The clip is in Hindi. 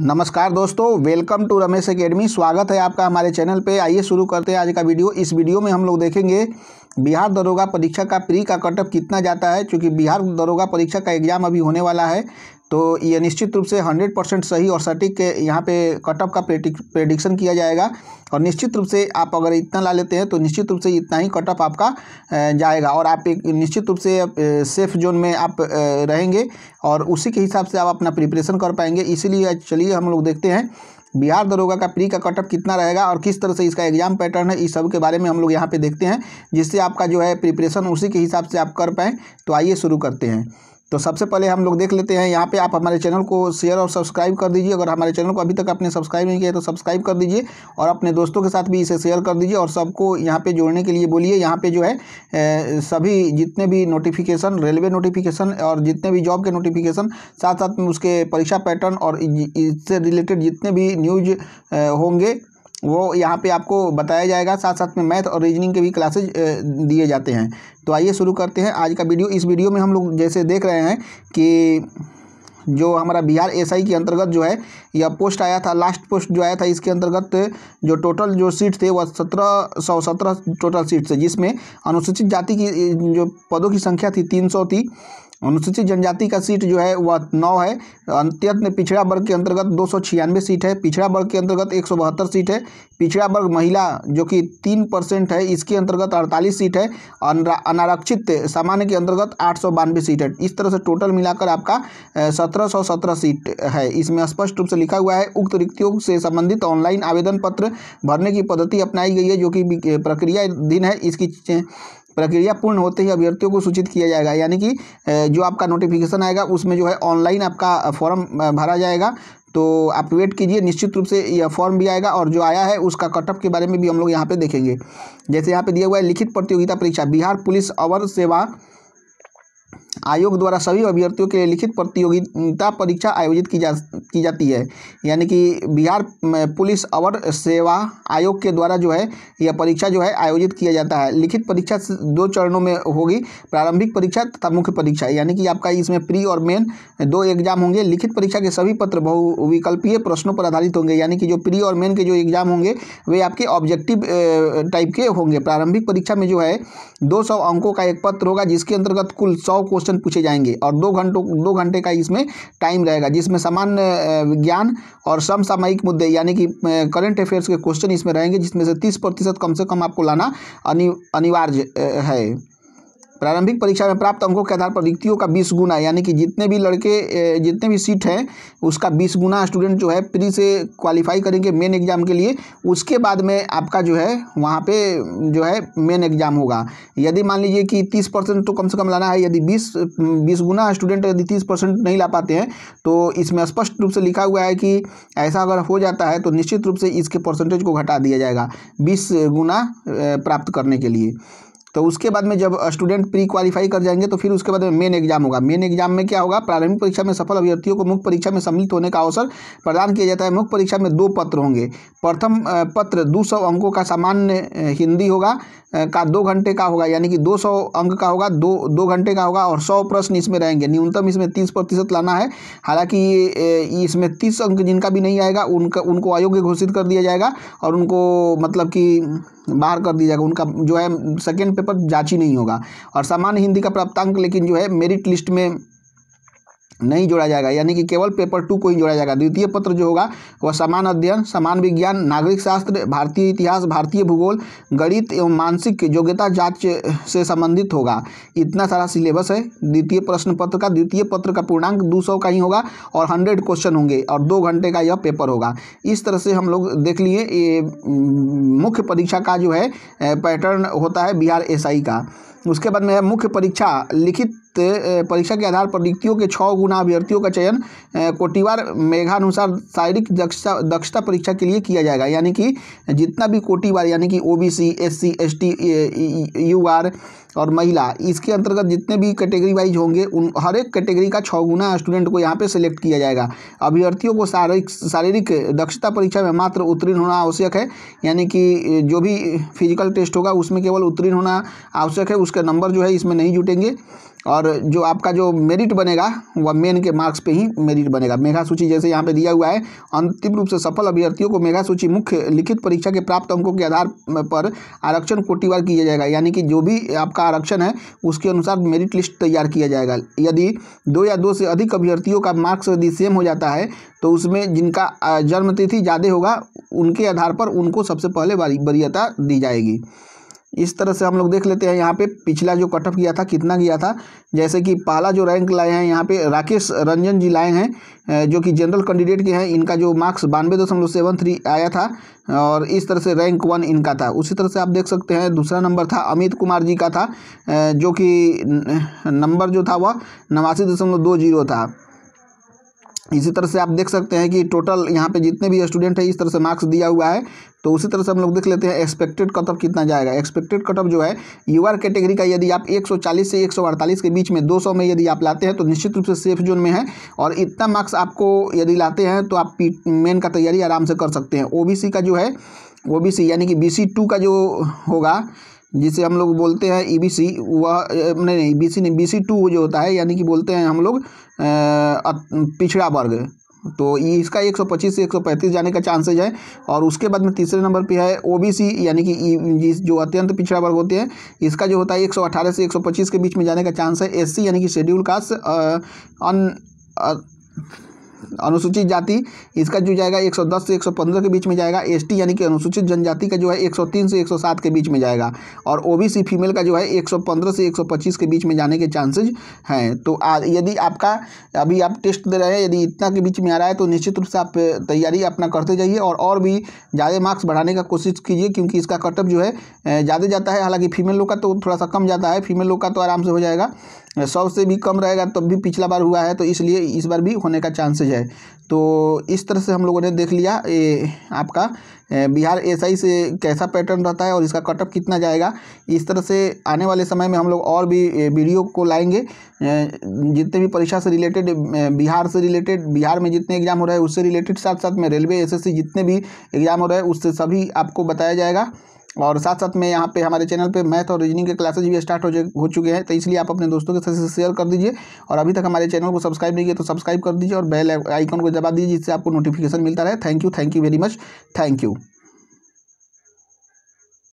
नमस्कार दोस्तों वेलकम टू रमेश एकेडमी स्वागत है आपका हमारे चैनल पे आइए शुरू करते हैं आज का वीडियो इस वीडियो में हम लोग देखेंगे बिहार दरोगा परीक्षा का प्री का कटअप कितना जाता है क्योंकि बिहार दरोगा परीक्षा का एग्ज़ाम अभी होने वाला है तो ये निश्चित रूप से 100 परसेंट सही और सटीक के यहाँ पे कटअप का प्रेडिक्शन किया जाएगा और निश्चित रूप से आप अगर इतना ला लेते हैं तो निश्चित रूप से इतना ही कटअप आपका जाएगा और आप एक निश्चित रूप से सेफ जोन में आप रहेंगे और उसी के हिसाब से आप अपना प्रिपरेशन कर पाएंगे इसीलिए चलिए हम लोग देखते हैं बिहार दरोगा का प्री का कटअप कितना रहेगा और किस तरह से इसका एग्जाम पैटर्न है इस सब के बारे में हम लोग यहाँ पे देखते हैं जिससे आपका जो है प्रिपरेशन उसी के हिसाब से आप कर पाएँ तो आइए शुरू करते हैं तो सबसे पहले हम लोग देख लेते हैं यहाँ पे आप हमारे चैनल को शेयर और सब्सक्राइब कर दीजिए अगर हमारे चैनल को अभी तक आपने सब्सक्राइब नहीं किया तो सब्सक्राइब कर दीजिए और अपने दोस्तों के साथ भी इसे शेयर कर दीजिए और सबको यहाँ पे जोड़ने के लिए बोलिए यहाँ पे जो है सभी जितने भी नोटिफिकेशन रेलवे नोटिफिकेशन और जितने भी जॉब के नोटिफिकेशन साथ साथ में उसके परीक्षा पैटर्न और इससे रिलेटेड जितने भी न्यूज होंगे वो यहाँ पे आपको बताया जाएगा साथ साथ में मैथ और रीजनिंग के भी क्लासेज दिए जाते हैं तो आइए शुरू करते हैं आज का वीडियो इस वीडियो में हम लोग जैसे देख रहे हैं कि जो हमारा बिहार एसआई के अंतर्गत जो है यह पोस्ट आया था लास्ट पोस्ट जो आया था इसके अंतर्गत जो टोटल जो सीट थे वह सत्रह सौ सत्रह टोटल सीट थे जिसमें अनुसूचित जाति की जो पदों की संख्या थी तीन सौ थी अनुसूचित जनजाति का सीट जो है वह नौ है अत्यंत पिछड़ा वर्ग के अंतर्गत दो सौ छियानवे सीट है पिछड़ा वर्ग के अंतर्गत एक सौ बहत्तर सीट है पिछड़ा वर्ग महिला जो कि तीन परसेंट है इसके अंतर्गत अड़तालीस सीट है अनारक्षित सामान्य के अंतर्गत आठ सौ बानवे सीट है इस तरह से टोटल मिलाकर आपका सत्रह सीट है इसमें स्पष्ट रूप से लिखा हुआ है उक्त रिक्तियों से संबंधित ऑनलाइन आवेदन पत्र भरने की पद्धति अपनाई गई है जो कि प्रक्रिया दिन है इसकी प्रक्रिया पूर्ण होते ही अभ्यर्थियों को सूचित किया जाएगा यानी कि जो आपका नोटिफिकेशन आएगा उसमें जो है ऑनलाइन आपका फॉर्म भरा जाएगा तो आप वेट कीजिए निश्चित रूप से यह फॉर्म भी आएगा और जो आया है उसका कटअप के बारे में भी हम लोग यहाँ पे देखेंगे जैसे यहाँ पे दिया हुआ है लिखित प्रतियोगिता परीक्षा बिहार पुलिस अवर सेवा आयोग द्वारा सभी अभ्यर्थियों के लिए लिखित प्रतियोगिता परीक्षा आयोजित की जा की जाती है यानी कि बिहार पुलिस अवर सेवा आयोग के द्वारा जो है यह परीक्षा जो है आयोजित किया जाता है लिखित परीक्षा दो चरणों में होगी प्रारंभिक परीक्षा तथा मुख्य परीक्षा यानी कि आपका इसमें प्री और मेन दो एग्जाम होंगे लिखित परीक्षा के सभी पत्र बहुविकल्पीय प्रश्नों पर आधारित होंगे यानी कि जो प्री और मेन के जो एग्जाम होंगे वे आपके ऑब्जेक्टिव टाइप के होंगे प्रारंभिक परीक्षा में जो है दो अंकों का एक पत्र होगा जिसके अंतर्गत कुल सौ को क्वेश्चन पूछे जाएंगे और दो घंटों दो घंटे का इसमें टाइम रहेगा जिसमें सामान्य विज्ञान और समसामयिक मुद्दे यानी कि करंट अफेयर्स के क्वेश्चन इसमें रहेंगे जिसमें से तीस प्रतिशत कम से कम आपको लाना अनिवार्य है प्रारंभिक परीक्षा में प्राप्त अंकों के आधार पर रिक्तियों का बीस गुना यानी कि जितने भी लड़के जितने भी सीट हैं उसका बीस गुना स्टूडेंट जो है प्री से क्वालिफाई करेंगे मेन एग्ज़ाम के लिए उसके बाद में आपका जो है वहाँ पे जो है मेन एग्ज़ाम होगा यदि मान लीजिए कि तीस परसेंट तो कम से कम लाना है यदि बीस बीस गुना स्टूडेंट यदि तीस परसेंट नहीं ला पाते हैं तो इसमें स्पष्ट रूप से लिखा हुआ है कि ऐसा अगर हो जाता है तो निश्चित रूप से इसके परसेंटेज को घटा दिया जाएगा बीस गुना प्राप्त करने के लिए तो उसके बाद में जब स्टूडेंट प्री क्वालिफाई कर जाएंगे तो फिर उसके बाद में मेन एग्जाम होगा मेन एग्जाम में क्या होगा प्रारंभिक परीक्षा में सफल अभ्यर्थियों को मुख्य परीक्षा में सम्मिलित होने का अवसर प्रदान किया जाता है मुख्य परीक्षा में दो पत्र होंगे प्रथम पत्र दो सौ अंकों का सामान्य हिंदी होगा का दो घंटे का होगा यानी कि दो सौ अंक का होगा दो दो घंटे का होगा और सौ प्रश्न इसमें रहेंगे न्यूनतम इसमें तीस प्रतिशत लाना है हालांकि इसमें तीस अंक जिनका भी नहीं आएगा उनका उनको अयोग्य घोषित कर दिया जाएगा और उनको मतलब कि बाहर कर दिया जाएगा उनका जो है सेकेंड पेपर जांच ही नहीं होगा और सामान्य हिंदी का प्राप्तांक लेकिन जो है मेरिट लिस्ट में नहीं जोड़ा जाएगा यानी कि केवल पेपर टू को ही जोड़ा जाएगा द्वितीय पत्र जो होगा वह समान अध्ययन समान विज्ञान नागरिक शास्त्र भारतीय इतिहास भारतीय भूगोल गणित एवं मानसिक योग्यता जांच से संबंधित होगा इतना सारा सिलेबस है द्वितीय प्रश्न पत्र का द्वितीय पत्र का पूर्णांक दो का ही होगा और हंड्रेड क्वेश्चन होंगे और दो घंटे का यह पेपर होगा इस तरह से हम लोग देख लिए ये मुख्य परीक्षा का जो है पैटर्न होता है बिहार एस का उसके बाद में मुख्य परीक्षा लिखित परीक्षा के आधार पर रिक्तियों के छः गुना अभ्यर्थियों का चयन कोटिवार मेघानुसार शारीरिक दक्षता दक्षता परीक्षा के लिए किया जाएगा यानी कि जितना भी कोटिवार यानी कि O B C S C S T U R और महिला इसके अंतर्गत जितने भी कैटेगरी वाइज होंगे उन हर एक कैटेगरी का छः गुना स्टूडेंट को यहाँ पे सिलेक्ट किया जाएगा अभ्यर्थियों को शारीरिक शारीरिक दक्षता परीक्षा में मात्र उत्तीर्ण होना आवश्यक है यानी कि जो भी फिजिकल टेस्ट होगा उसमें केवल उत्तीर्ण होना आवश्यक है उसका नंबर जो है इसमें नहीं जुटेंगे और जो आपका जो मेरिट बनेगा वह मेन के मार्क्स पे ही मेरिट बनेगा मेघा सूची जैसे यहाँ पे दिया हुआ है अंतिम रूप से सफल अभ्यर्थियों को मेघा सूची मुख्य लिखित परीक्षा के प्राप्त अंकों के आधार पर आरक्षण कोटिवार किया जाएगा यानी कि जो भी आपका आरक्षण है उसके अनुसार मेरिट लिस्ट तैयार किया जाएगा यदि दो या दो से अधिक अभ्यर्थियों का मार्क्स यदि सेम हो जाता है तो उसमें जिनका जन्मतिथि ज़्यादा होगा उनके आधार पर उनको सबसे पहले वरीयता दी जाएगी इस तरह से हम लोग देख लेते हैं यहाँ पे पिछला जो कटअप किया था कितना किया था जैसे कि पहला जो रैंक लाए हैं यहाँ पे राकेश रंजन जी लाए हैं जो कि जनरल कैंडिडेट के हैं इनका जो मार्क्स बानवे दशमलव सेवन थ्री आया था और इस तरह से रैंक वन इनका था उसी तरह से आप देख सकते हैं दूसरा नंबर था अमित कुमार जी का था जो कि नंबर जो था वह नवासी दशमलव दो जीरो था इसी तरह से आप देख सकते हैं कि टोटल यहाँ पे जितने भी स्टूडेंट हैं इस तरह से मार्क्स दिया हुआ है तो उसी तरह से हम लोग देख लेते हैं एक्सपेक्टेड कटअप कितना जाएगा एक्सपेक्टेड कटअप जो है यूआर कैटेगरी का यदि आप 140 से 148 के बीच में 200 में यदि आप लाते हैं तो निश्चित रूप से सेफ जोन में है और इतना मार्क्स आपको यदि लाते हैं तो आप मेन का तैयारी आराम से कर सकते हैं ओ का जो है ओ यानी कि बी का जो होगा जिसे हम लोग बोलते हैं ई बी सी वह नहीं नहीं बी सी नहीं बी सी टू जो होता है यानी कि बोलते हैं हम लोग पिछड़ा वर्ग तो एक इसका 125 से 135 जाने का चांसेज है और उसके बाद में तीसरे नंबर पे है ओबीसी यानी कि जो अत्यंत पिछड़ा वर्ग होते हैं इसका जो होता है 118 से 125 के बीच में जाने का चांस है एससी यानी कि शेड्यूल कास्ट अन आ, अनुसूचित जाति इसका जो जाएगा 110 से 115 के बीच में जाएगा एसटी यानी कि अनुसूचित जनजाति का जो है 103 से 107 के बीच में जाएगा और ओबीसी फीमेल का जो है 115 से 125 के बीच में जाने के चांसेज हैं तो यदि आपका अभी आप टेस्ट दे रहे हैं यदि इतना के बीच में आ रहा है तो निश्चित रूप से आप तैयारी अपना करते जाइए और और भी ज़्यादा मार्क्स बढ़ाने का कोशिश कीजिए क्योंकि इसका कटअप जो है ज़्यादा जाता है हालांकि फीमेल लोग का तो थोड़ा सा कम जाता है फीमेल लोग का तो आराम से हो जाएगा सौ से भी कम रहेगा तब भी पिछला बार हुआ है तो इसलिए इस बार भी होने का चांसेज है तो इस तरह से हम लोगों ने देख लिया ए, आपका ए, बिहार एसआई से कैसा पैटर्न रहता है और इसका कटअप कितना जाएगा इस तरह से आने वाले समय में हम लोग और भी वीडियो को लाएंगे जितने भी परीक्षा से रिलेटेड बिहार से रिलेटेड बिहार में जितने एग्जाम हो रहे हैं उससे रिलेटेड साथ साथ में रेलवे एसएससी जितने भी एग्जाम हो रहे हैं उससे सभी आपको बताया जाएगा और साथ साथ में यहाँ पे हमारे चैनल पे मैथ और रीजनिंग के क्लासेज भी स्टार्ट हो हो चुके हैं तो इसलिए आप अपने दोस्तों के साथ शेयर कर दीजिए और अभी तक हमारे चैनल को सब्सक्राइब नहीं किया तो सब्सक्राइब कर दीजिए और बेल आइकन को दबा दीजिए जिससे आपको नोटिफिकेशन मिलता रहे thank you thank you very much thank you